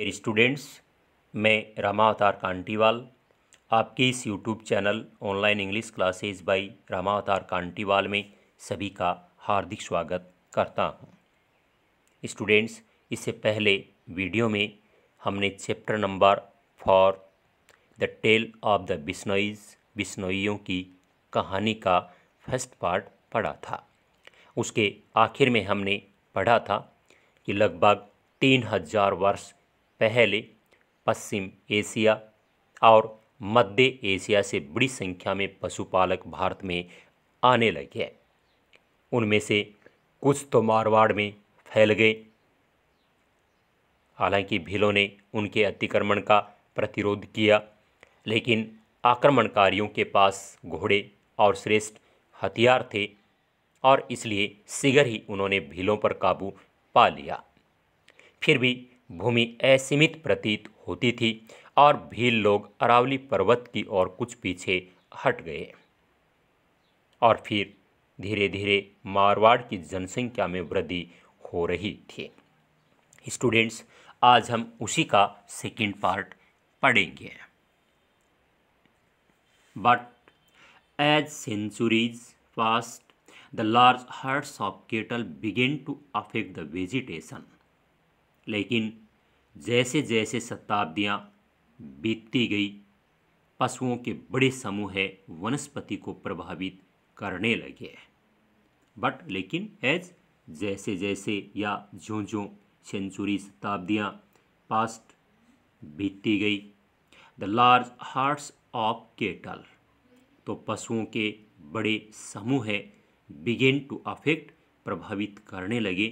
Dear students मैं रामा अवतार कांटीवाल आपके इस YouTube channel online English classes by Rama Avtar Kantiwal में सभी का हार्दिक स्वागत करता हूँ स्टूडेंट्स इससे पहले वीडियो में हमने chapter number four the tale of the Bishnois बिश्नोइयों की कहानी का फर्स्ट पार्ट पढ़ा था उसके आखिर में हमने पढ़ा था कि लगभग तीन हजार वर्ष पहले पश्चिम एशिया और मध्य एशिया से बड़ी संख्या में पशुपालक भारत में आने लगे उनमें से कुछ तो मारवाड़ में फैल गए हालांकि भीलों ने उनके अतिक्रमण का प्रतिरोध किया लेकिन आक्रमणकारियों के पास घोड़े और श्रेष्ठ हथियार थे और इसलिए शीघ्र ही उन्होंने भीलों पर काबू पा लिया फिर भी भूमि असीमित प्रतीत होती थी और भील लोग अरावली पर्वत की ओर कुछ पीछे हट गए और फिर धीरे धीरे मारवाड़ की जनसंख्या में वृद्धि हो रही थी स्टूडेंट्स आज हम उसी का सेकंड पार्ट पढ़ेंगे but as centuries passed the large herds of cattle began to affect the vegetation लेकिन जैसे जैसे शताब्दियाँ बीतती गई पशुओं के बड़े समूह है वनस्पति को प्रभावित करने लगे हैं बट लेकिन एज जैसे जैसे या जो जो सेंचुरी शताब्दियाँ पास्ट बीतती गई the large herds of cattle तो पशुओं के बड़े समूह है बिगेन टू अफेक्ट प्रभावित करने लगे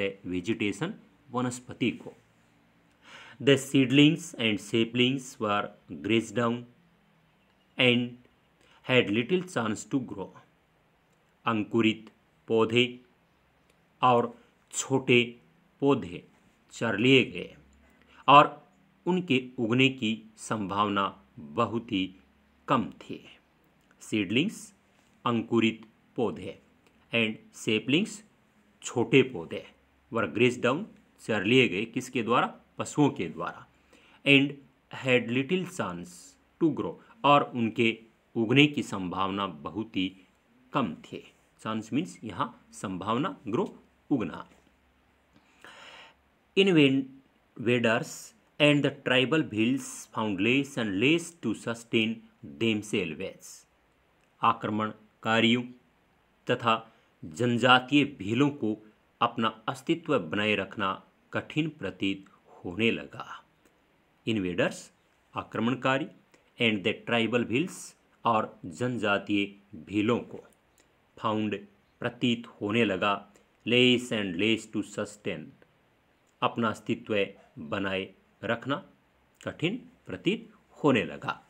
द वेजिटेशन वनस्पति को the seedlings and saplings were grazed down and had little chance to grow अंकुरित पौधे और छोटे पौधे चर लिए गए और उनके उगने की संभावना बहुत ही कम थी सीडलिंग्स अंकुरित पौधे एंड सेपलिंग्स छोटे पौधे वर ग्रेज डाउन शेयर लिए गए किसके द्वारा पशुओं के द्वारा and had little chance to grow और उनके उगने की संभावना बहुत ही कम थे चांस मीन्स यहाँ संभावना ग्रो उगना invaders and the tribal Bhils found less and less to sustain themselves आक्रमणकारियों तथा जनजातीय भीलों को अपना अस्तित्व बनाए रखना कठिन प्रतीत होने लगा इन्वेडर्स आक्रमणकारी एंड द ट्राइबल भील्स और जनजातीय भीलों को फाउंड प्रतीत होने लगा less and less to sustain अपना अस्तित्व बनाए रखना कठिन प्रतीत होने लगा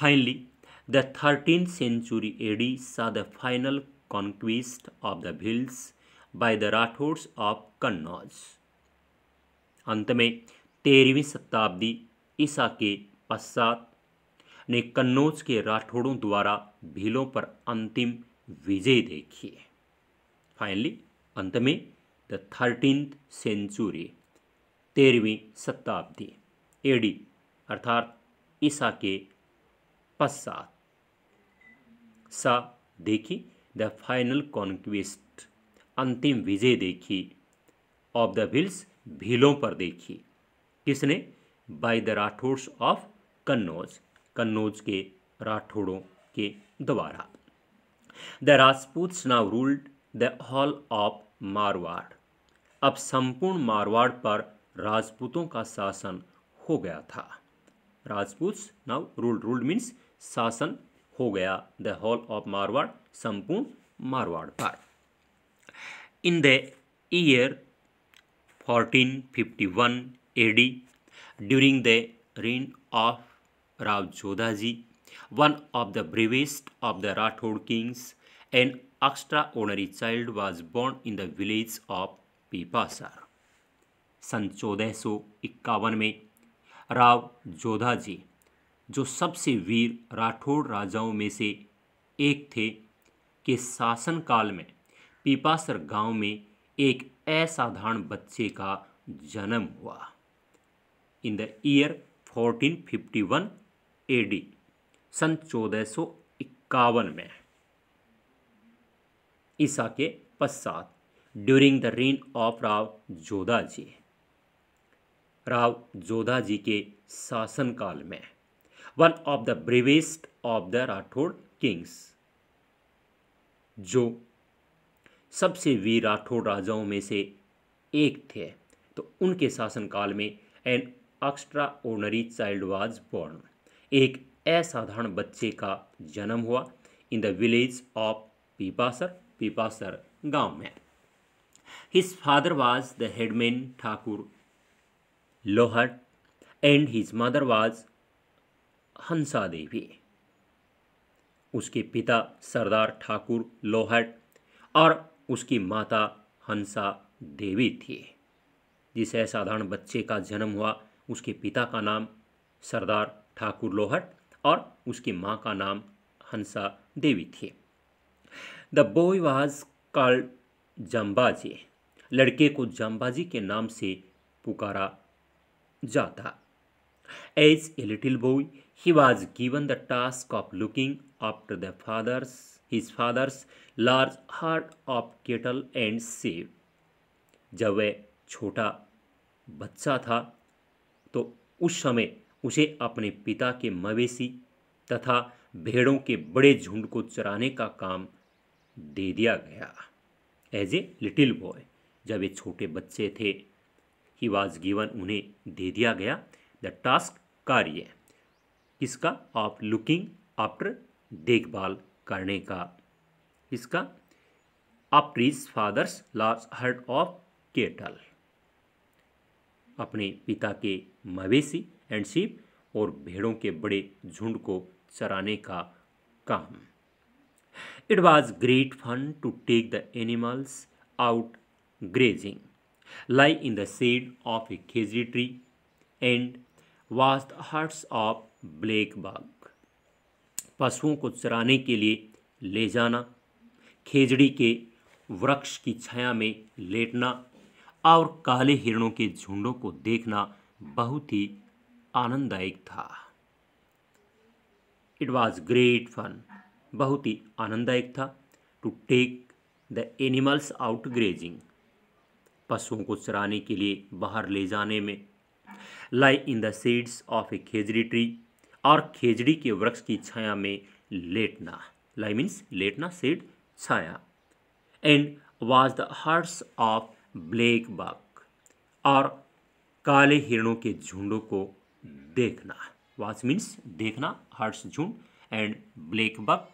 finally the thirteen century AD saw the final conquest of the Bhils by the Rathore of Kannauj अंत में तेरहवीं शताब्दी ईसा के पश्चात ने कन्नौज के राठौड़ों द्वारा भीलों पर अंतिम विजय देखी है फाइनली अंत में द थर्टीन सेंचुरी तेरहवीं शताब्दी एडी अर्थात ईसा के पश्चात सा देखी द फाइनल कॉन्क्वेस्ट अंतिम विजय देखी ऑफ द भिल्स भीलों पर देखी किसने by the Rathore of Kannauj Kannauj के राठौड़ों के द्वारा the Rajput now ruled the whole of Marwar अब संपूर्ण मारवाड़ पर राजपूतों का शासन हो गया था Rajput now ruled ruled means शासन हो गया द हॉल ऑफ मारवाड़ संपूर्ण मारवाड़ पर in the year 1451 AD during the reign of Rao Jodhaji, one of the bravest of the Rathod kings, an extraordinary child was born in the village of Pipasar सन चौदह में राव जोधा जी जो सबसे वीर राठौड़ राजाओं में से एक थे के शासनकाल में पीपासर गांव में एक असाधारण बच्चे का जन्म हुआ इन द ईयर 1451 एडी सन चौदह में ईसा के पश्चात during the reign of Rao Jodha ji Rao Jodha ji के शासनकाल में one of the bravest of the Rathore kings जो सबसे वीर राठौड़ राजाओं में से एक थे तो उनके शासनकाल में an extraordinary child was born एक असाधारण बच्चे का जन्म हुआ in the village of Pipasar Pipasar गांव में his father was the headman Thakur Lohat and his mother was Hansa Devi उसके पिता सरदार ठाकुर लोहट और उसकी माता हंसा देवी थी जिस असाधारण बच्चे का जन्म हुआ उसके पिता का नाम सरदार ठाकुर लोहट और उसकी माँ का नाम हंसा देवी थी the boy was called Jambaji लड़के को जम्बाजी के नाम से पुकारा जाता as a little boy he was given the task of looking after the father's his father's large herd of cattle and sheep. जब वह छोटा बच्चा था तो उस समय उसे अपने पिता के मवेशी तथा भेड़ों के बड़े झुंड को चराने का काम दे दिया गया एज ए लिटिल बॉय जब ये छोटे बच्चे थे ही वाज गिवन उन्हें दे दिया गया द टास्क कार्य किसका ऑफ लुकिंग आफ्टर देखभाल करने का इसका अप्रीज father's large herd of cattle अपने पिता के मवेशी एंड शिप और भेड़ों के बड़े झुंड को चराने का काम it was great fun to take the animals out grazing lie in the shade of a khejri tree and watch the herds of black पशुओं को चराने के लिए ले जाना खेजड़ी के वृक्ष की छाया में लेटना और काले हिरणों के झुंडों को देखना बहुत ही आनंददायक था इट वॉज ग्रेट फन बहुत ही आनंददायक था to take the animals out grazing पशुओं को चराने के लिए बाहर ले जाने में lie in the shade of a khejri tree और खेजड़ी के वृक्ष की छाया में लेटना लाई मीन्स लेटना सेड छाया and watch the herds of black buck और काले हिरणों के झुंडों को देखना वॉच मीन्स देखना हर्स झुंड एंड ब्लैक बक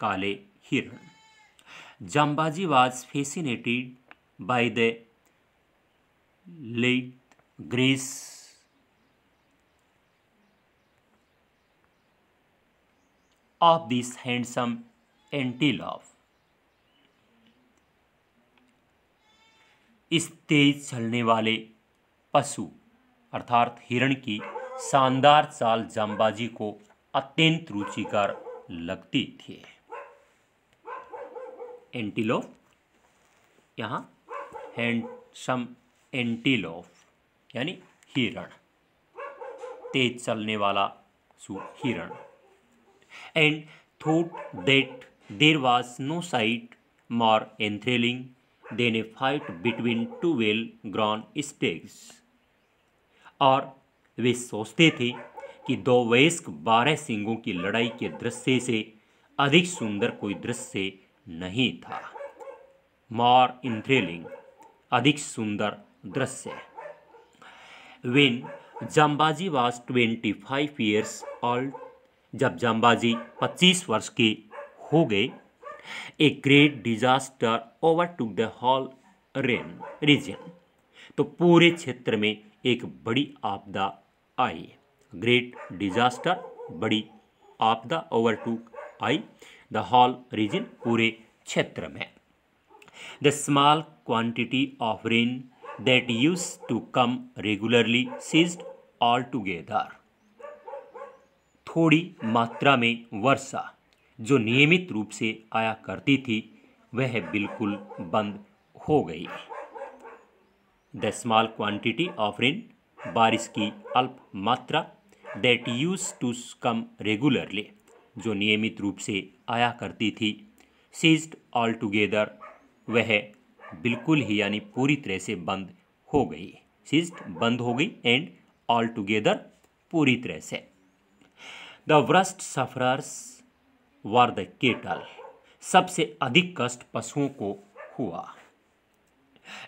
काले हिरण Jambaji was fascinated by the late grace of this handsome antelope. इस तेज चलने वाले पशु अर्थात हिरण की शानदार चाल जामबाजी को अत्यंत रुचिकर लगती थी एंटीलोफ यहाँ हैंडसम एंटीलोफ यानी हिरण तेज चलने वाला सु हिरण and thought that there was no sight more enthralling than a fight between two well-grown stags. और वे सोचते थे कि दो वयस्क बारह सिंगों की लड़ाई के दृश्य से अधिक सुंदर कोई दृश्य नहीं था मॉर इंथ्रेलिंग अधिक सुंदर दृश्य when Jambaji was twenty five years old जब जामबाजी 25 वर्ष के हो गए a great disaster overtook the whole rain region तो पूरे क्षेत्र में एक बड़ी आपदा आई ग्रेट डिजास्टर बड़ी आपदा overtook I the whole region पूरे क्षेत्र में the small quantity of rain that used to come regularly ceased altogether थोड़ी मात्रा में वर्षा जो नियमित रूप से आया करती थी वह बिल्कुल बंद हो गई the small quantity of rain बारिश की अल्प मात्रा that used to come regularly जो नियमित रूप से आया करती थी सीज्ड ऑल टुगेदर वह बिल्कुल ही यानी पूरी तरह से बंद हो गई सीज्ड बंद हो गई एंड ऑल टुगेदर पूरी तरह से the worst sufferers were the cattle सबसे अधिक कष्ट पशुओं को हुआ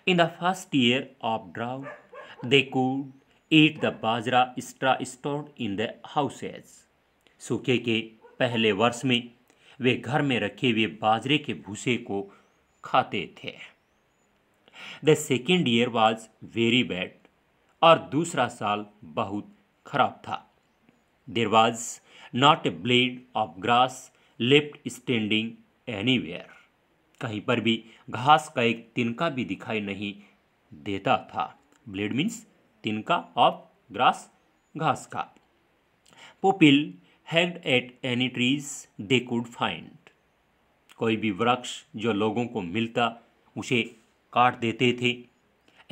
in the first year of drought they could eat the bajra straw stored in the houses सूखे के पहले वर्ष में वे घर में रखे हुए बाजरे के भूसे को खाते थे the second year was very bad और दूसरा साल बहुत खराब था there was not a blade of grass left standing anywhere कहीं पर भी घास का एक तिनका भी दिखाई नहीं देता था ब्लेड मीन्स तिनका ऑफ ग्रास घास का people had at any trees they could find कोई भी वृक्ष जो लोगों को मिलता उसे काट देते थे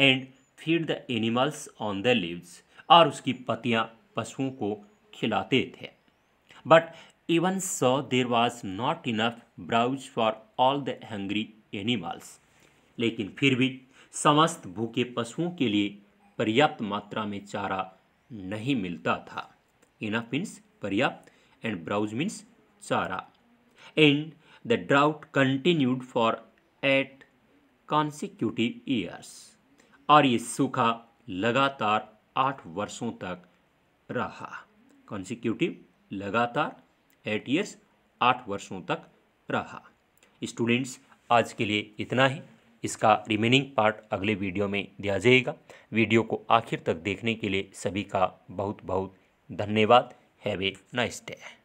and feed the animals on the leaves और उसकी पतियाँ पशुओं को खिलाते थे but even so, there was not enough browse for all the hungry animals लेकिन फिर भी समस्त भूखे पशुओं के लिए पर्याप्त मात्रा में चारा नहीं मिलता था इनफ मीन्स पर्याप्त एंड ब्राउज मीन्स चारा and the drought continued for eight consecutive years और ये सूखा लगातार आठ वर्षों तक रहा कॉन्सिक्यूटिव लगातार एट ईयर्स आठ वर्षों तक रहा स्टूडेंट्स आज के लिए इतना ही इसका रिमेनिंग पार्ट अगले वीडियो में दिया जाएगा वीडियो को आखिर तक देखने के लिए सभी का बहुत बहुत धन्यवाद हैव ए नाइस डे